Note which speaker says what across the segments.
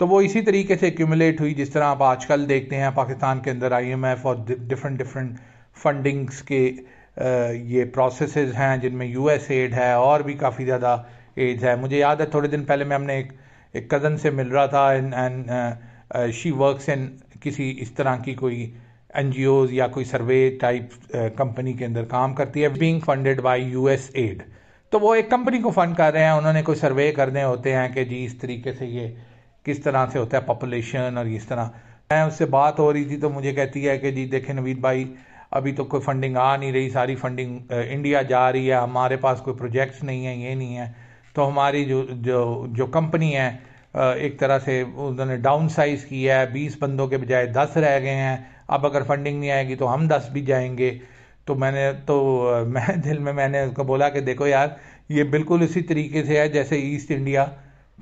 Speaker 1: तो वो इसी तरीके से एक्यूमुलेट हुई जिस तरह आप आजकल देखते हैं पाकिस्तान के अंदर आईएमएफ और डिफरेंट डिफरेंट फंडिंग्स के ये प्रोसेस हैं जिनमें एस एड है और भी काफ़ी ज़्यादा एड्स है मुझे याद है थोड़े दिन पहले मैं हमने एक एक कज़न से मिल रहा था and and she works in किसी इस तरह की कोई एन या कोई सर्वे टाइप कंपनी के अंदर काम करती है being funded by U S aid तो वो एक कंपनी को फंड कर रहे हैं उन्होंने कोई सर्वे करने होते हैं कि जी इस तरीके से ये किस तरह से होता है पॉपुलेशन और इस तरह मैं उससे बात हो रही थी तो मुझे कहती है कि जी देखें नवीद भाई अभी तो कोई फंडिंग आ नहीं रही सारी फंडिंग इंडिया जा रही है हमारे पास कोई प्रोजेक्ट्स नहीं है ये नहीं है तो हमारी जो जो जो कंपनी है एक तरह से उन्होंने डाउन साइज किया है बीस बंदों के बजाय दस रह गए हैं अब अगर फंडिंग नहीं आएगी तो हम दस भी जाएंगे तो मैंने तो मैं दिल में मैंने उसको बोला कि देखो यार ये बिल्कुल इसी तरीके से है जैसे ईस्ट इंडिया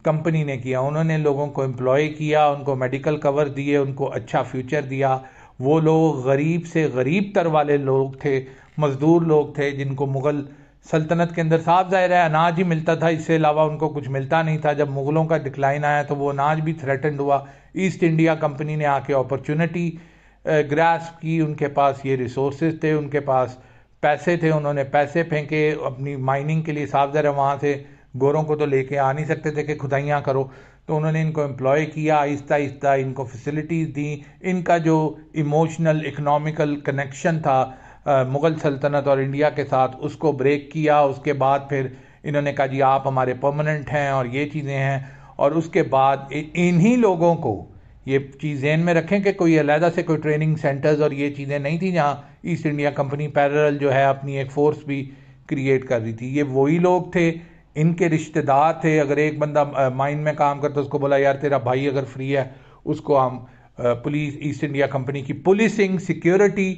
Speaker 1: कंपनी ने किया उन्होंने लोगों को एम्प्लॉय किया उनको मेडिकल कवर दिए उनको अच्छा फ्यूचर दिया वो लोग गरीब से गरीब तर वाले लोग थे मज़दूर लोग थे जिनको मुग़ल सल्तनत के अंदर साफ जाहिर है अनाज ही मिलता था इसके अलावा उनको कुछ मिलता नहीं था जब मुग़लों का डिक्लाइन आया तो वो अनाज भी थ्रेटेंड हुआ ईस्ट इंडिया कंपनी ने आके अपॉर्चुनिटी ग्रास की उनके पास ये रिसोर्स थे उनके पास पैसे थे उन्होंने पैसे फेंके अपनी माइनिंग के लिए साफ है वहाँ से गोरों को तो लेके आ नहीं सकते थे कि खुदाइयाँ करो तो उन्होंने इनको एम्प्लॉय किया आहिस्ता आहिस्ता इनको फैसिलिटीज़ दी इनका जो इमोशनल इकनॉमिकल कनेक्शन था मुग़ल सल्तनत और इंडिया के साथ उसको ब्रेक किया उसके बाद फिर इन्होंने कहा जी आप हमारे परमानेंट हैं और ये चीज़ें हैं और उसके बाद इन्हीं लोगों को ये चीज़ जहन में रखें कि कोई अलहदा से कोई ट्रेनिंग सेंटर्स और ये चीज़ें नहीं थी जहाँ ईस्ट इंडिया कंपनी पैरल जो है अपनी एक फ़ोर्स भी क्रिएट कर रही थी ये वही लोग थे इनके रिश्तेदार थे अगर एक बंदा माइन में काम करता उसको बोला यार तेरा भाई अगर फ्री है उसको हम पुलिस ईस्ट इंडिया कंपनी की पुलिसिंग सिक्योरिटी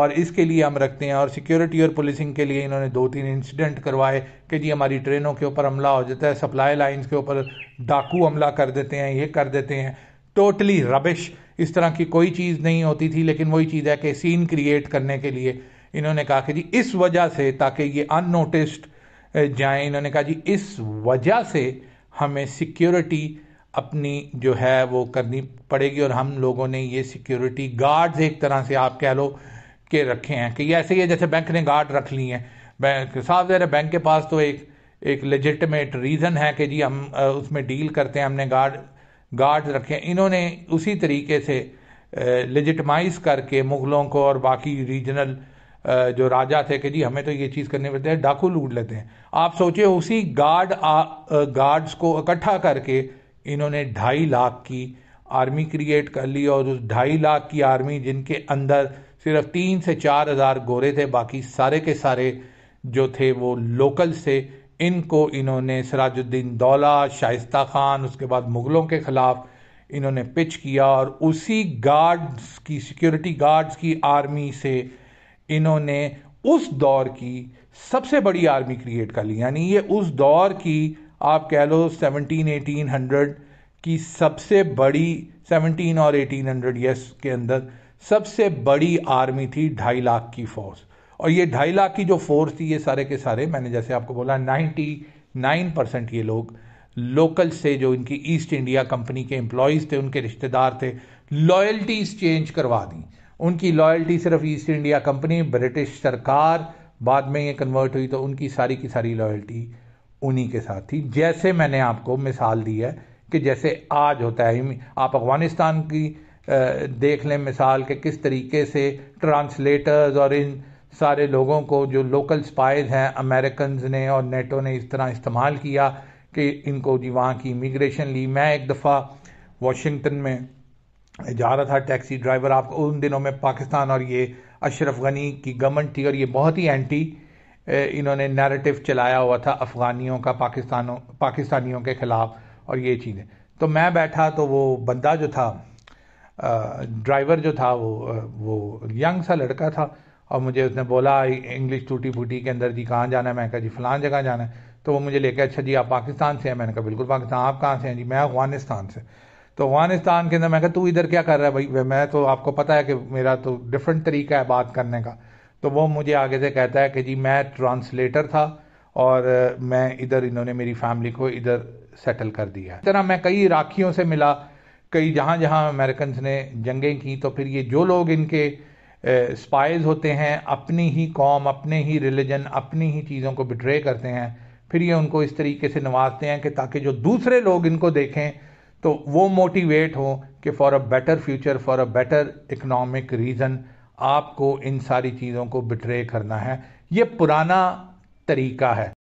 Speaker 1: और इसके लिए हम रखते हैं और सिक्योरिटी और पुलिसिंग के लिए इन्होंने दो तीन इंसिडेंट करवाए कि जी हमारी ट्रेनों के ऊपर हमला हो जाता है सप्लाई लाइंस के ऊपर डाकू हमला कर देते हैं ये कर देते हैं टोटली रबिश इस तरह की कोई चीज़ नहीं होती थी लेकिन वही चीज़ है कि सीन क्रिएट करने के लिए इन्होंने कहा कि जी इस वजह से ताकि ये अननोटिस्ड जाएं इन्होंने कहा जी इस वजह से हमें सिक्योरिटी अपनी जो है वो करनी पड़ेगी और हम लोगों ने ये सिक्योरिटी गार्ड्स एक तरह से आप कह लो के रखे हैं कि ऐसे ही है जैसे बैंक ने गार्ड रख ली हैं बैंक साफ जहर बैंक के पास तो एक एक लेजिटमेट रीज़न है कि जी हम उसमें डील करते हैं हमने गार्ड गार्ड रखे इन्होंने उसी तरीके से लेजिटमाइज करके मुग़लों को और बाकी रीजनल जो राजा थे कि जी हमें तो ये चीज़ करने पड़ती है डाकू लूट लेते हैं आप सोचिए उसी गार्ड गार्ड्स को इकट्ठा करके इन्होंने ढाई लाख की आर्मी क्रिएट कर ली और उस ढाई लाख की आर्मी जिनके अंदर सिर्फ तीन से चार हज़ार गोरे थे बाकी सारे के सारे जो थे वो लोकल्स थे इनको इन्होंने सराजुद्दीन दौला शाइस्ता खान उसके बाद मुग़लों के ख़िलाफ़ इन्होंने पिच किया और उसी गार्ड्स की सिक्योरिटी गार्ड्स की आर्मी से इन्होंने उस दौर की सबसे बड़ी आर्मी क्रिएट कर ली यानी ये उस दौर की आप कह लो सेवनटीन एटीन हंड्रेड की सबसे बड़ी सेवनटीन और एटीन हंड्रेड ईयर्स के अंदर सबसे बड़ी आर्मी थी ढाई लाख की फोर्स और ये ढाई लाख की जो फोर्स थी ये सारे के सारे मैंने जैसे आपको बोला नाइन्टी नाइन परसेंट ये लोग लोकल से जो इनकी ईस्ट इंडिया कंपनी के एम्प्लॉयज़ थे उनके रिश्तेदार थे लॉयल्टीज चेंज करवा दी उनकी लॉयल्टी सिर्फ ईस्ट इंडिया कंपनी ब्रिटिश सरकार बाद में ये कन्वर्ट हुई तो उनकी सारी की सारी लॉयल्टी उन्हीं के साथ थी जैसे मैंने आपको मिसाल दी है कि जैसे आज होता है आप अफगानिस्तान की देख लें मिसाल के किस तरीके से ट्रांसलेटर्स और इन सारे लोगों को जो लोकल स्पाइज हैं अमेरिकन ने और नेटो ने इस तरह इस्तेमाल किया कि इनको जी वहाँ की इमिग्रेशन ली मैं एक दफ़ा वाशिंगटन में जा रहा था टैक्सी ड्राइवर आप उन दिनों में पाकिस्तान और ये अशरफ गनी की गवर्नमेंट थी और ये बहुत ही एंटी इन्होंने नैरेटिव चलाया हुआ था अफ़गानियों का पाकिस्तानों पाकिस्तानियों के ख़िलाफ़ और ये चीज़ें तो मैं बैठा तो वो बंदा जो था ड्राइवर जो था वो वो यंग सा लड़का था और मुझे उसने बोला इंग्लिश टूटी फूटी के अंदर जी कहाँ जाना है मैं कहा जी फ़लान जगह जाना है तो वो मुझे लेके अच्छा जी आप पाकिस्तान से हैं मैंने कहा बिल्कुल पाकिस्तान आप कहाँ से हैं जी मैं अफगानिस्तान से तो अफगानिस्तान के अंदर मैं कहा तू इधर क्या कर रहा है भाई मैं तो आपको पता है कि मेरा तो डिफरेंट तरीका है बात करने का तो वो मुझे आगे से कहता है कि जी मैं ट्रांसलेटर था और मैं इधर इन्होंने मेरी फैमिली को इधर सेटल कर दिया इस तरह मैं कई इराकियों से मिला कई जहाँ जहाँ अमेरिकन ने जंगें की तो फिर ये जो लोग इनके स्पाइज होते हैं अपनी ही कौम अपने ही रिलीजन अपनी ही चीज़ों को बिट्रे करते हैं फिर ये उनको इस तरीके से नवाजते हैं कि ताकि जो दूसरे लोग इनको देखें तो वो मोटिवेट हो कि for a better future for a better economic reason आपको इन सारी चीज़ों को बिट्रे करना है ये पुराना तरीका है